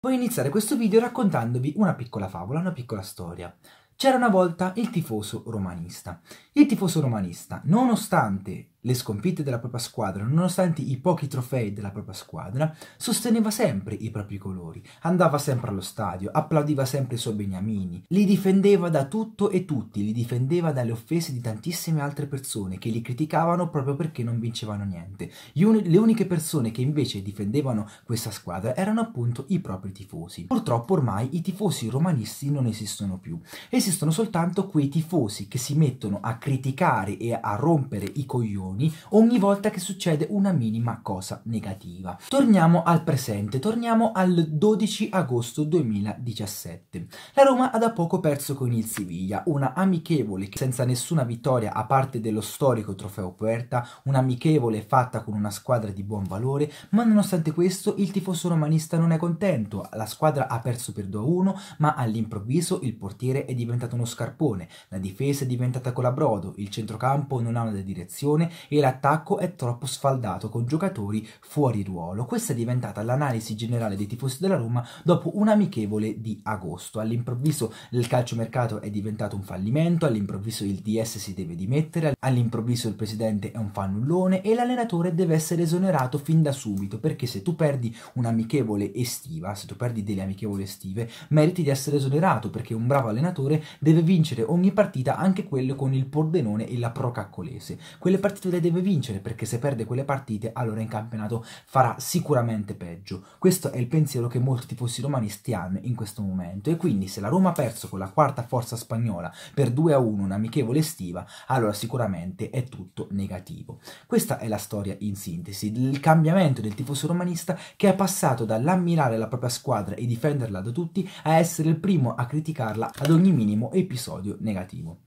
Voglio iniziare questo video raccontandovi una piccola favola, una piccola storia. C'era una volta il tifoso romanista. Il tifoso romanista, nonostante le sconfitte della propria squadra, nonostante i pochi trofei della propria squadra, sosteneva sempre i propri colori, andava sempre allo stadio, applaudiva sempre i suoi beniamini, li difendeva da tutto e tutti, li difendeva dalle offese di tantissime altre persone che li criticavano proprio perché non vincevano niente. Uni le uniche persone che invece difendevano questa squadra erano appunto i propri tifosi. Purtroppo ormai i tifosi romanisti non esistono più, esistono soltanto quei tifosi che si mettono a criticare e a rompere i coglioni emozioni ogni volta che succede una minima cosa negativa. Torniamo al presente, torniamo al 12 agosto 2017. La Roma ha da poco perso con il Siviglia, una amichevole senza nessuna vittoria a parte dello storico trofeo Puerta, un'amichevole fatta con una squadra di buon valore, ma nonostante questo il tifoso romanista non è contento, la squadra ha perso per 2-1, ma all'improvviso il portiere è diventato uno scarpone, la difesa è diventata colabrodo, il centrocampo non ha una direzione e l'attacco è troppo sfaldato con giocatori fuori ruolo. Questa è diventata l'analisi generale dei tifosi della Roma dopo un amichevole di agosto. All'improvviso il calciomercato è diventato un fallimento, all'improvviso il DS si deve dimettere, all'improvviso il presidente è un fannullone e l'allenatore deve essere esonerato fin da subito perché se tu perdi un'amichevole estiva, se tu perdi delle amichevole estive, meriti di essere esonerato perché un bravo allenatore deve vincere ogni partita, anche quelle con il Pordenone e la Procaccolese. Quelle partite le deve vincere perché se perde quelle partite allora in campionato farà sicuramente peggio. Questo è il pensiero che molti tifosi romanisti hanno in questo momento e quindi se la Roma ha perso con la quarta forza spagnola per 2 a 1 un'amichevole estiva, allora sicuramente è tutto negativo. Questa è la storia in sintesi, il cambiamento del tifosi romanista che è passato dall'ammirare la propria squadra e difenderla da tutti a essere il primo a criticarla ad ogni minimo episodio negativo.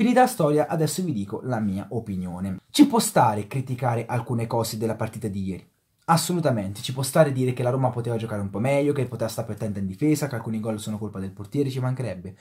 Finita la storia, adesso vi dico la mia opinione. Ci può stare criticare alcune cose della partita di ieri, Assolutamente, ci può stare dire che la Roma poteva giocare un po' meglio, che poteva stare più attenta in difesa, che alcuni gol sono colpa del portiere, ci mancherebbe.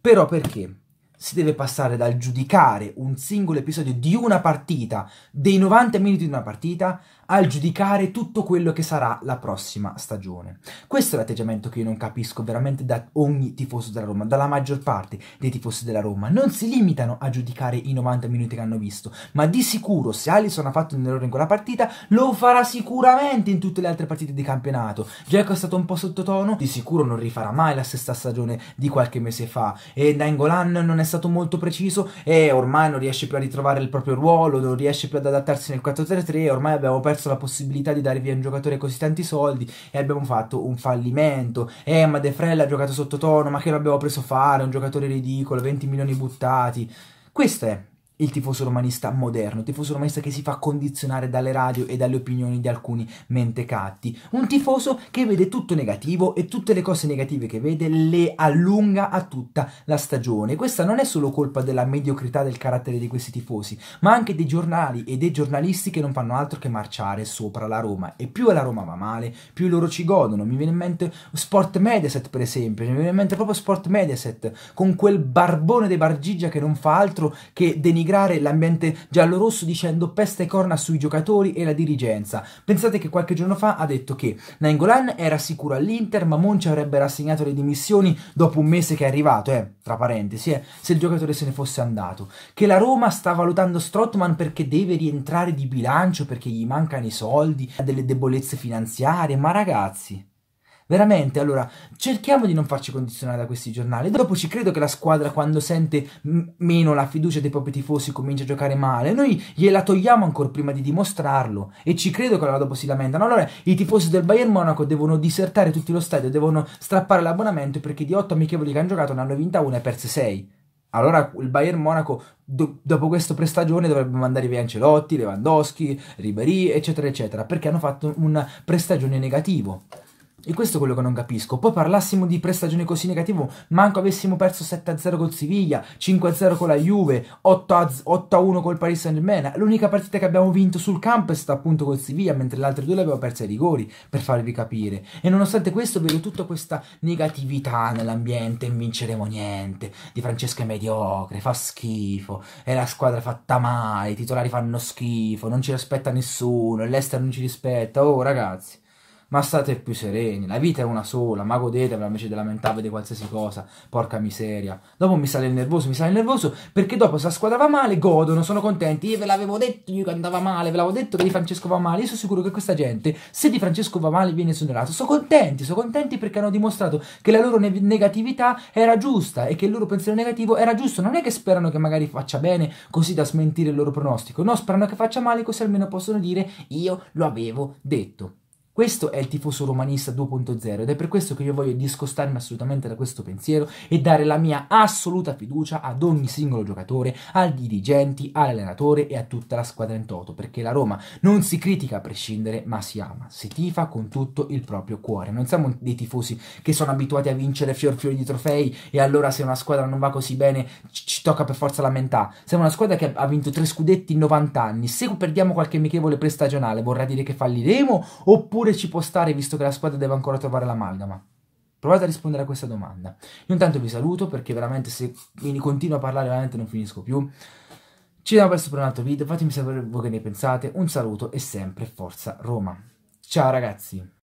Però perché? si deve passare dal giudicare un singolo episodio di una partita, dei 90 minuti di una partita, al giudicare tutto quello che sarà la prossima stagione. Questo è l'atteggiamento che io non capisco veramente da ogni tifoso della Roma, dalla maggior parte dei tifosi della Roma. Non si limitano a giudicare i 90 minuti che hanno visto, ma di sicuro se Alisson ha fatto un errore in quella partita, lo farà sicuramente in tutte le altre partite di campionato. Jack è stato un po' sottotono, di sicuro non rifarà mai la stessa stagione di qualche mese fa e Nangolan non è stato molto preciso e ormai non riesce più a ritrovare il proprio ruolo, non riesce più ad adattarsi nel 4-3-3, ormai abbiamo perso la possibilità di dare via un giocatore così tanti soldi e abbiamo fatto un fallimento. Eh, ma De Frella ha giocato sottotono, ma che l'abbiamo preso fare, un giocatore ridicolo, 20 milioni buttati. Questo è il tifoso romanista moderno, il tifoso romanista che si fa condizionare dalle radio e dalle opinioni di alcuni mentecatti, un tifoso che vede tutto negativo e tutte le cose negative che vede le allunga a tutta la stagione. Questa non è solo colpa della mediocrità del carattere di questi tifosi, ma anche dei giornali e dei giornalisti che non fanno altro che marciare sopra la Roma e più la Roma va male, più loro ci godono. Mi viene in mente Sport Mediaset per esempio, mi viene in mente proprio Sport Mediaset con quel barbone dei Bargigia che non fa altro che denigrare denigrare l'ambiente giallorosso dicendo peste e corna sui giocatori e la dirigenza. Pensate che qualche giorno fa ha detto che Nangolan era sicuro all'Inter, ma Monchi avrebbe rassegnato le dimissioni dopo un mese che è arrivato, eh, tra parentesi, eh, se il giocatore se ne fosse andato. Che la Roma sta valutando Strottman perché deve rientrare di bilancio, perché gli mancano i soldi, ha delle debolezze finanziarie, ma ragazzi... Veramente, allora, cerchiamo di non farci condizionare da questi giornali. Dopo ci credo che la squadra, quando sente meno la fiducia dei propri tifosi, comincia a giocare male. Noi gliela togliamo ancora prima di dimostrarlo. E ci credo che allora dopo si lamentano. Allora, i tifosi del Bayern Monaco devono disertare tutto lo stadio, devono strappare l'abbonamento perché di 8 amichevoli che hanno giocato ne hanno vinta una e perse 6. Allora il Bayern Monaco do, dopo questa prestagione dovrebbe mandare via Ancelotti, Lewandowski, Ribéry, eccetera, eccetera, perché hanno fatto una prestagione negativa. E questo è quello che non capisco. Poi parlassimo di prestagione così negativo, boh, manco avessimo perso 7-0 col Siviglia, 5-0 con la Juve, 8-1 col Paris Saint-Germain. L'unica partita che abbiamo vinto sul campo è stata appunto col Siviglia, mentre le altre due le abbiamo perse ai rigori, per farvi capire. E nonostante questo vedo tutta questa negatività nell'ambiente, non vinceremo niente, Di Francesca è mediocre, fa schifo, è la squadra fatta male, i titolari fanno schifo, non ci rispetta nessuno, l'Ester non ci rispetta. Oh ragazzi ma state più sereni, la vita è una sola, ma godetevela invece di lamentarvi di qualsiasi cosa, porca miseria. Dopo mi sale il nervoso, mi sale il nervoso, perché dopo se la squadra va male godono, sono contenti, io ve l'avevo detto io che andava male, ve l'avevo detto che Di Francesco va male, io sono sicuro che questa gente, se Di Francesco va male viene esonerato, sono contenti, sono contenti perché hanno dimostrato che la loro ne negatività era giusta e che il loro pensiero negativo era giusto, non è che sperano che magari faccia bene così da smentire il loro pronostico, no, sperano che faccia male così almeno possono dire io lo avevo detto. Questo è il tifoso romanista 2.0 ed è per questo che io voglio discostarmi assolutamente da questo pensiero e dare la mia assoluta fiducia ad ogni singolo giocatore, ai dirigenti, all'allenatore e a tutta la squadra in toto, perché la Roma non si critica a prescindere, ma si ama, si tifa con tutto il proprio cuore. Non siamo dei tifosi che sono abituati a vincere fior fiori di trofei e allora se una squadra non va così bene ci tocca per forza lamentare. Siamo una squadra che ha vinto tre scudetti in 90 anni. Se perdiamo qualche amichevole prestagionale vorrà dire che falliremo oppure Oppure ci può stare visto che la squadra deve ancora trovare l'amalgama? Provate a rispondere a questa domanda. Io intanto vi saluto perché veramente se continuo a parlare veramente non finisco più. Ci vediamo presto per un altro video, fatemi sapere voi che ne pensate. Un saluto e sempre forza Roma. Ciao ragazzi!